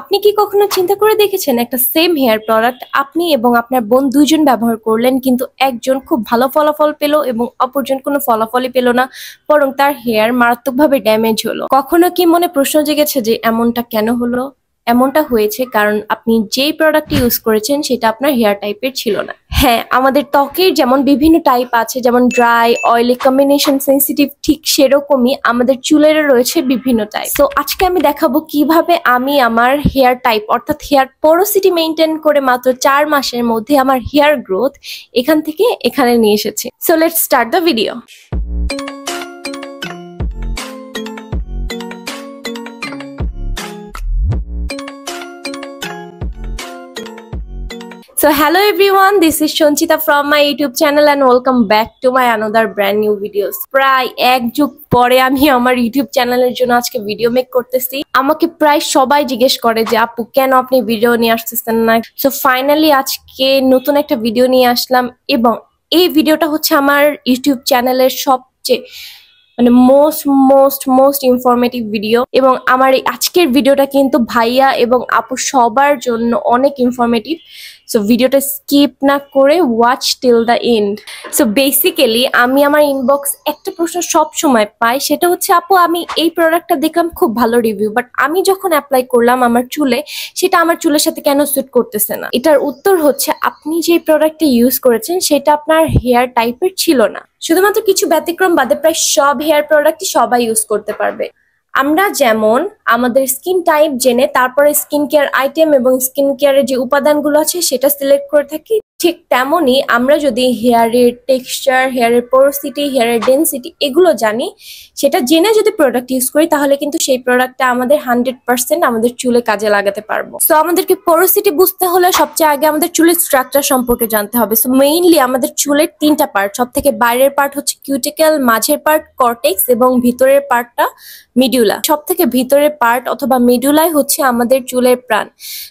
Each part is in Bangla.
আপনি কি কখনো চিন্তা করে দেখেছেন একটা সেম হেয়ার প্রোডাক্ট আপনি এবং আপনার বোন দুজন ব্যবহার করলেন কিন্তু একজন খুব ভালো ফলাফল পেল এবং অপরজন কোনো ফলাফলই পেল না বরং তার হেয়ার মারাত্মকভাবে ড্যামেজ হলো কখনো কি মনে প্রশ্ন জেগেছে যে এমনটা কেন হলো এমনটা হয়েছে কারণ আপনি যেই প্রোডাক্ট ইউজ করেছেন সেটা আপনার হেয়ার টাইপের ছিল না হ্যাঁ আমাদের ত্বকের যেমন বিভিন্ন টাইপ আছে যেমন ড্রাই অয়েলি কম্বিনেশন সেন্সিটিভ ঠিক সেরকমই আমাদের চুলেরও রয়েছে বিভিন্ন টাইপ তো আজকে আমি দেখাবো কিভাবে আমি আমার হেয়ার টাইপ অর্থাৎ হেয়ার পরোসিটি মেনটেন করে মাত্র চার মাসের মধ্যে আমার হেয়ার গ্রোথ এখান থেকে এখানে নিয়ে এসেছি so let start the video so hello everyone this is Sanchita from my YouTube channel and welcome back to my another brand new videos প্রায় এক যুগ পরে আমি আমার ইউটিউব চ্যানেলের জন্য আজকে ভিডিও মেক করতেছি আমাকে প্রায় সবাই জিজ্ঞেস করে যে আপু কেন আপনি ভিডিও নিয়ে আসতেছেন না সো ফাইনালি আজকে নতুন একটা ভিডিও নিয়ে আসলাম এবং এই ভিডিওটা হচ্ছে আমার ইউটিউব চ্যানেলের সবচেয়ে মানে most most most informative video এবং আমার এই আজকের ভিডিওটা কিন্তু ভাইয়া এবং আপু সবার জন্য অনেক ইনফরমেটিভ সো ভিডিওটা স্কিপ না করে watch till the end so basically আমি আমার ইনবক্স একটা প্রশ্ন সব সময় পাই সেটা হচ্ছে আপু আমি এই প্রোডাক্টটা দেখলাম খুব ভালো রিভিউ বাট আমি যখন অ্যাপ্লাই করলাম আমার চুলে সেটা আমার চুলের সাথে কেন স্যুট করতেছে না এটার উত্তর হচ্ছে আপনি যে প্রোডাক্টটা ইউজ করেছেন সেটা আপনার হেয়ার টাইপের ছিল না শুধুমাত্র কিছু ব্যতিক্রম বাদে প্রায় সব হেয়ার প্রোডাক্টই সবাই ইউজ করতে পারবে আমরা যেমন আমাদের স্কিন টাইপ জেনে তারপরে স্কিন কেয়ার আইটেম এবং স্কিন কেয়ারের যে উপাদানগুলো আছে সেটা সিলেক্ট করে থাকি ঠিক তেমনই আমরা যদি হেয়ারের টেক্সচার হেয়ারের পোরোসিটি হেয়ারের ডেন্সিটি এগুলো জানি সেটা জেনে যদি প্রোডাক্ট ইউজ করি তাহলে কিন্তু সেই প্রোডাক্টটা আমাদের হান্ড্রেড পার্সেন্ট আমাদের চুলে কাজে লাগাতে পারবো সো আমাদেরকে পোরোসিটি বুঝতে হলে সবচেয়ে আগে আমাদের চুলের স্ট্রাকচার সম্পর্কে জানতে হবে সো মেইনলি আমাদের চুলের তিনটা পার্ট সব থেকে বাইরের পার্ট হচ্ছে কিউটিক্যাল মাঝের পার্ট কর্টেক্স এবং ভিতরের পার্টটা মিডিউলা সব থেকে ভিতরের পার্ট অথবা মিডিউলাই হচ্ছে আমাদের চুলের প্রাণ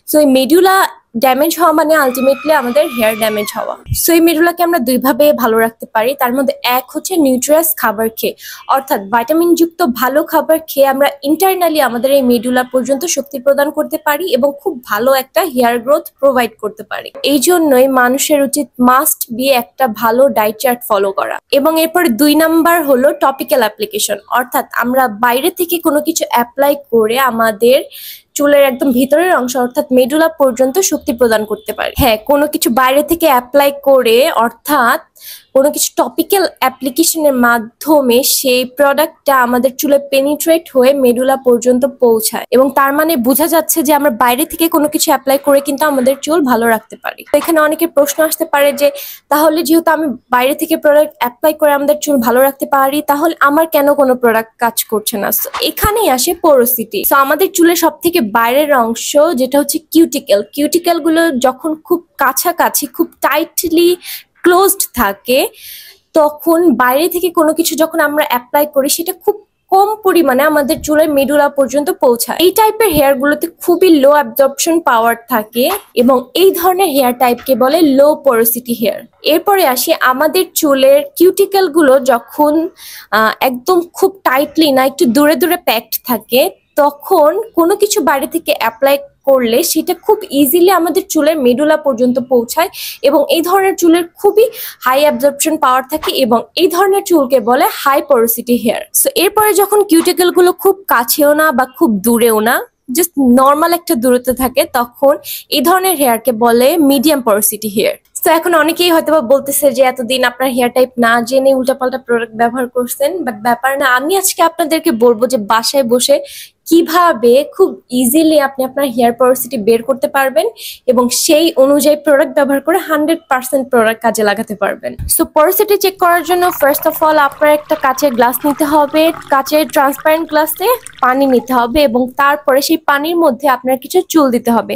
সো এই মিডিউলা ড্যামেজ হওয়া মানে আলটিমেটলি আমাদের হেয়ার ড্যামেজ হওয়া সো এই মেডুলাকে আমরা দুইভাবে ভালো রাখতে পারি তার মধ্যে এক হচ্ছে নিউট্রিয়াস খাবার খেয়ে অর্থাৎ ভাইটামিন যুক্ত ভালো খাবার খেয়ে আমরা ইন্টারনালি আমাদের এই মেডুলা পর্যন্ত শক্তি প্রদান করতে পারি এবং খুব ভালো একটা হেয়ার গ্রোথ প্রোভাইড করতে পারি এই জন্যই মানুষের উচিত মাস্ট বি একটা ভালো ডায়েট চার্ট ফলো করা এবং এরপর দুই নাম্বার হলো টপিক্যাল অ্যাপ্লিকেশন অর্থাৎ আমরা বাইরে থেকে কোনো কিছু অ্যাপ্লাই করে আমাদের চুলের একদম ভিতরের অংশ অর্থাৎ মেডুলা পর্যন্ত শক্তি প্রদান করতে পারে হ্যাঁ কোনো কিছু বাইরে থেকে অ্যাপ্লাই করে অর্থাৎ কোনো কিছু টপিক্যাল অ্যাপ্লিকেশনের মাধ্যমে সেই প্রোডাক্টটা আমাদের চুলে পেনিট্রেট হয়ে মেডুলা পর্যন্ত পৌঁছায় এবং তার মানে বোঝা যাচ্ছে যে আমরা বাইরে থেকে কোনো কিছু অ্যাপ্লাই করে কিন্তু আমাদের চুল ভালো রাখতে পারি তো এখানে অনেকের প্রশ্ন আসতে পারে যে তাহলে যেহেতু আমি বাইরে থেকে প্রোডাক্ট অ্যাপ্লাই করে আমাদের চুল ভালো রাখতে পারি তাহলে আমার কেন কোনো প্রোডাক্ট কাজ করছে না এখানেই আসে পরিস্থিতি তো আমাদের চুলের সব থেকে বাইরের অংশ যেটা হচ্ছে কিউটিক্যাল কিউটিক্যালগুলো যখন খুব কাছাকাছি খুব টাইটলি ক্লোজড থাকে তখন বাইরে থেকে কোনো কিছু যখন আমরা অ্যাপ্লাই করি সেটা খুব কম পরিমাণে আমাদের চুলের মেডুলা পর্যন্ত পৌঁছায় এই টাইপের হেয়ার গুলোতে খুবই লো অ্যাবজর্পশন পাওয়ার থাকে এবং এই ধরনের হেয়ার টাইপকে বলে লো পোরোসিটি হেয়ার এরপরে আসি আমাদের চুলের কিউটিক্যাল গুলো যখন একদম খুব টাইটলি না একটু দূরে দূরে প্যাকড থাকে তখন কোনো কিছু বাইরে থেকে অ্যাপ্লাই করলে সেটা খুব ইজিলি আমাদের চুলের মেডুলা পর্যন্ত পৌঁছায় এবং এই ধরনের চুলের খুবই হাই অ্যাবজর্পশন পাওয়ার থাকে এবং এই ধরনের চুলকে বলে হাই পরোসিটি হেয়ার সো এরপরে যখন কিউটিকেলগুলো খুব কাছেও না বা খুব দূরেও না জাস্ট নর্মাল একটা দূরত্বে থাকে তখন এই ধরনের হেয়ারকে বলে মিডিয়াম পরোসিটি হেয়ার তো এখন অনেকেই হয়তো বলতেছে যে এতদিন আপনার হেয়ার টাইপ না জেনে উল্টাপাল্টা প্রোডাক্ট ব্যবহার করছেন বাট ব্যাপার না আমি আজকে আপনাদেরকে বলবো যে বাসায় বসে কিভাবে খুব ইজিলি আপনি আপনার হেয়ার পোরোসিটি বের করতে পারবেন এবং সেই অনুযায়ী প্রোডাক্ট ব্যবহার করে হান্ড্রেড পার্সেন্ট প্রোডাক্ট কাজে লাগাতে পারবেন সো পোরোসিটি চেক করার জন্য ফার্স্ট অফ অল আপনার একটা কাঁচের গ্লাস নিতে হবে কাঁচের ট্রান্সপারেন্ট গ্লাসে পানি নিতে হবে এবং তারপরে সেই পানির মধ্যে আপনার কিছু চুল দিতে হবে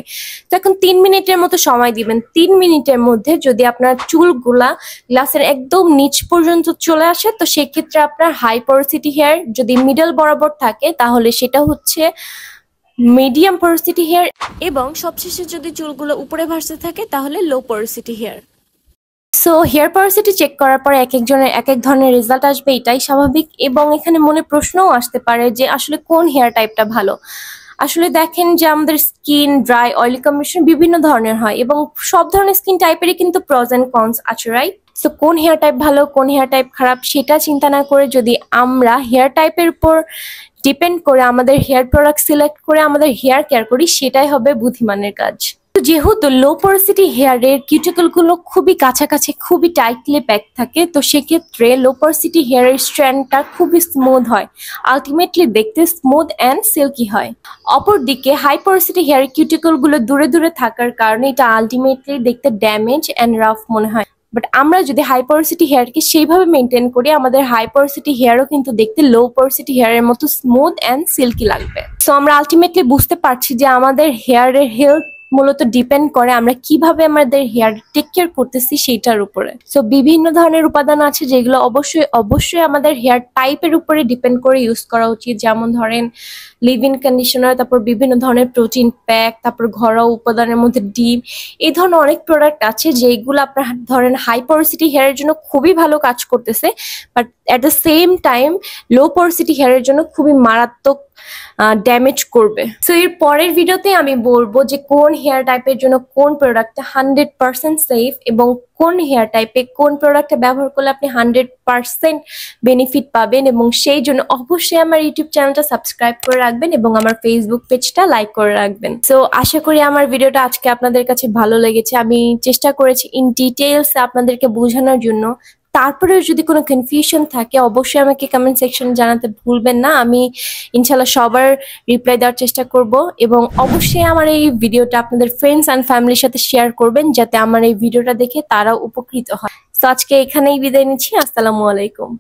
তো এখন তিন মিনিটের মতো সময় দিবেন তিন মিনিটের মধ্যে যদি আপনার চুলগুলা গ্লাসের একদম নিচ পর্যন্ত চলে আসে তো সেক্ষেত্রে আপনার হাই পোরোসিটি হেয়ার যদি মিডল বরাবর থাকে তাহলে সেটা হচ্ছে মিডিয়াম পরিস্থিতি হেয়ার এবং সবশেষে যদি চুলগুলো উপরে ভাসতে থাকে তাহলে লো পরিস্থিতি হেয়ার সো হেয়ার পরিস্থিতি চেক করার পরে এক একজনের এক এক ধরনের রেজাল্ট আসবে এটাই স্বাভাবিক এবং এখানে মনে প্রশ্নও আসতে পারে যে আসলে কোন হেয়ার টাইপটা ভালো আসলে দেখেন যে আমাদের স্কিন ড্রাই অয়েলি কম্বিনেশন বিভিন্ন ধরনের হয় এবং সব ধরনের স্কিন টাইপেরই কিন্তু প্রজ অ্যান্ড কনস আছে রাইট সো কোন হেয়ার টাইপ ভালো কোন হেয়ার টাইপ খারাপ সেটা চিন্তা না করে যদি আমরা হেয়ার টাইপের উপর ডিপেন্ড করে আমাদের হেয়ার প্রোডাক্ট সিলেক্ট করে আমাদের হেয়ার কেয়ার করি সেটাই হবে বুদ্ধিমানের কাজ যেহেতু লো পোরসিটি হেয়ারের কিউটিকলগুলো খুবই কাছাকাছি খুবই টাইটলি প্যাক থাকে তো সেক্ষেত্রে লো পোরসিটি হেয়ারের স্ট্র্যান্ডটা খুবই স্মুথ হয় আলটিমেটলি দেখতে স্মুথ অ্যান্ড সিল্কি হয় অপরদিকে হাই পোরসিটি হেয়ারের কিউটিকলগুলো দূরে দূরে থাকার কারণে এটা আলটিমেটলি দেখতে ড্যামেজ অ্যান্ড রাফ মনে হয় বাট আমরা যদি হাই পারসিটি হেয়ারকে সেইভাবে মেনটেন করি আমাদের হাই পারসিটি হেয়ারও কিন্তু দেখতে লো পারসিটি হেয়ারের মতো স্মুথ অ্যান্ড সিল্কি লাগবে সো আমরা আলটিমেটলি বুঝতে পারছি যে আমাদের হেয়ারের হেলথ মূলত ডিপেন্ড করে আমরা কিভাবে আমাদের হেয়ার টেক কেয়ার করতেছি সেইটার উপরে সো বিভিন্ন ধরনের উপাদান আছে যেগুলো অবশ্যই অবশ্যই আমাদের হেয়ার টাইপের উপরে ডিপেন্ড করে ইউজ করা উচিত যেমন ধরেন লিভ ইন কন্ডিশনার তারপর বিভিন্ন ধরনের প্রোটিন প্যাক তারপর ঘরোয়া উপাদানের মধ্যে ডিম এই ধরনের অনেক প্রোডাক্ট আছে যেগুলো আপনার ধরেন হাই পরিসিটি হেয়ারের জন্য খুবই ভালো কাজ করতেছে but at the same time low porosity হেয়ারের জন্য খুবই মারাত্মক ড্যামেজ করবে সো এর পরের ভিডিওতে আমি বলবো যে কোন হেয়ার টাইপের জন্য কোন প্রোডাক্টটা হান্ড্রেড পার্সেন্ট সেফ এবং কোন হেয়ার টাইপে কোন প্রোডাক্টটা ব্যবহার করলে আপনি হান্ড্রেড পার্সেন্ট বেনিফিট পাবেন এবং সেই জন্য অবশ্যই আমার ইউটিউব চ্যানেলটা সাবস্ক্রাইব করে রাখবেন এবং আমার ফেসবুক পেজটা লাইক করে রাখবেন সো আশা করি আমার ভিডিওটা আজকে আপনাদের কাছে ভালো লেগেছে আমি চেষ্টা করেছি ইন ডিটেলস আপনাদেরকে বোঝানোর জন্য তারপরেও যদি কোনো কনফিউশন থাকে অবশ্যই আমাকে কমেন্ট সেকশনে জানাতে ভুলবেন না আমি ইনশাল্লাহ সবার রিপ্লাই দেওয়ার চেষ্টা করব এবং অবশ্যই আমার এই ভিডিওটা আপনাদের ফ্রেন্ডস অ্যান্ড ফ্যামিলির সাথে শেয়ার করবেন যাতে আমার এই ভিডিওটা দেখে তারা উপকৃত হয় তো আজকে এখানেই বিদায় নিচ্ছি আসসালামু আলাইকুম